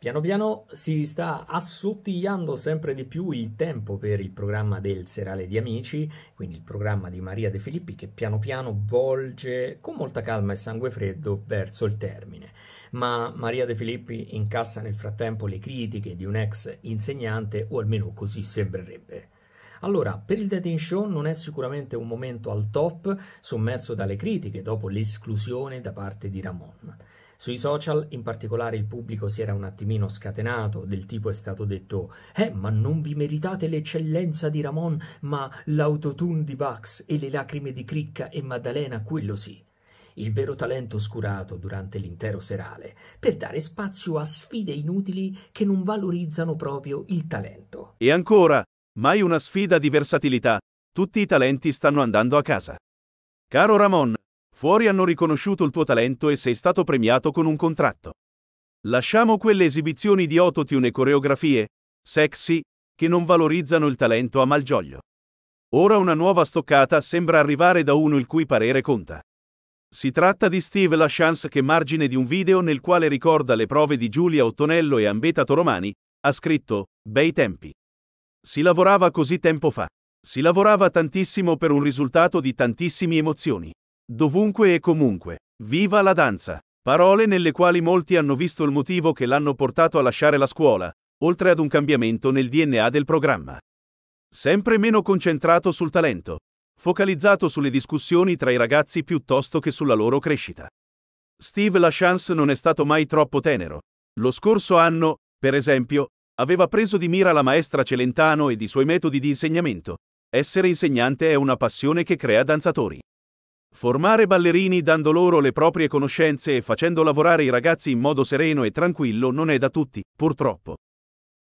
Piano piano si sta assottigliando sempre di più il tempo per il programma del Serale di Amici, quindi il programma di Maria De Filippi che piano piano volge con molta calma e sangue freddo verso il termine. Ma Maria De Filippi incassa nel frattempo le critiche di un ex insegnante, o almeno così sembrerebbe. Allora, per il dating show non è sicuramente un momento al top, sommerso dalle critiche dopo l'esclusione da parte di Ramon. Sui social, in particolare, il pubblico si era un attimino scatenato, del tipo è stato detto «Eh, ma non vi meritate l'eccellenza di Ramon, ma l'autotune di Bax e le lacrime di Cricca e Maddalena, quello sì» il vero talento oscurato durante l'intero serale, per dare spazio a sfide inutili che non valorizzano proprio il talento. E ancora, Mai una sfida di versatilità, tutti i talenti stanno andando a casa. Caro Ramon, fuori hanno riconosciuto il tuo talento e sei stato premiato con un contratto. Lasciamo quelle esibizioni di autotune e coreografie, sexy, che non valorizzano il talento a malgioglio. Ora una nuova stoccata sembra arrivare da uno il cui parere conta. Si tratta di Steve LaChance che margine di un video nel quale ricorda le prove di Giulia Ottonello e Ambeta Toromani, ha scritto, bei tempi. Si lavorava così tempo fa. Si lavorava tantissimo per un risultato di tantissime emozioni. Dovunque e comunque. Viva la danza! Parole nelle quali molti hanno visto il motivo che l'hanno portato a lasciare la scuola, oltre ad un cambiamento nel DNA del programma. Sempre meno concentrato sul talento, focalizzato sulle discussioni tra i ragazzi piuttosto che sulla loro crescita. Steve LaChance non è stato mai troppo tenero. Lo scorso anno, per esempio, Aveva preso di mira la maestra Celentano ed i suoi metodi di insegnamento. Essere insegnante è una passione che crea danzatori. Formare ballerini dando loro le proprie conoscenze e facendo lavorare i ragazzi in modo sereno e tranquillo non è da tutti, purtroppo.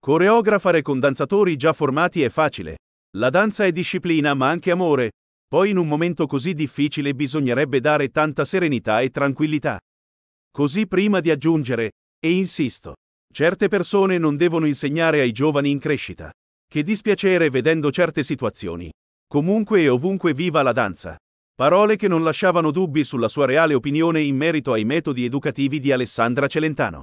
Coreografare con danzatori già formati è facile. La danza è disciplina ma anche amore. Poi in un momento così difficile bisognerebbe dare tanta serenità e tranquillità. Così prima di aggiungere, e insisto, Certe persone non devono insegnare ai giovani in crescita. Che dispiacere vedendo certe situazioni. Comunque e ovunque viva la danza. Parole che non lasciavano dubbi sulla sua reale opinione in merito ai metodi educativi di Alessandra Celentano.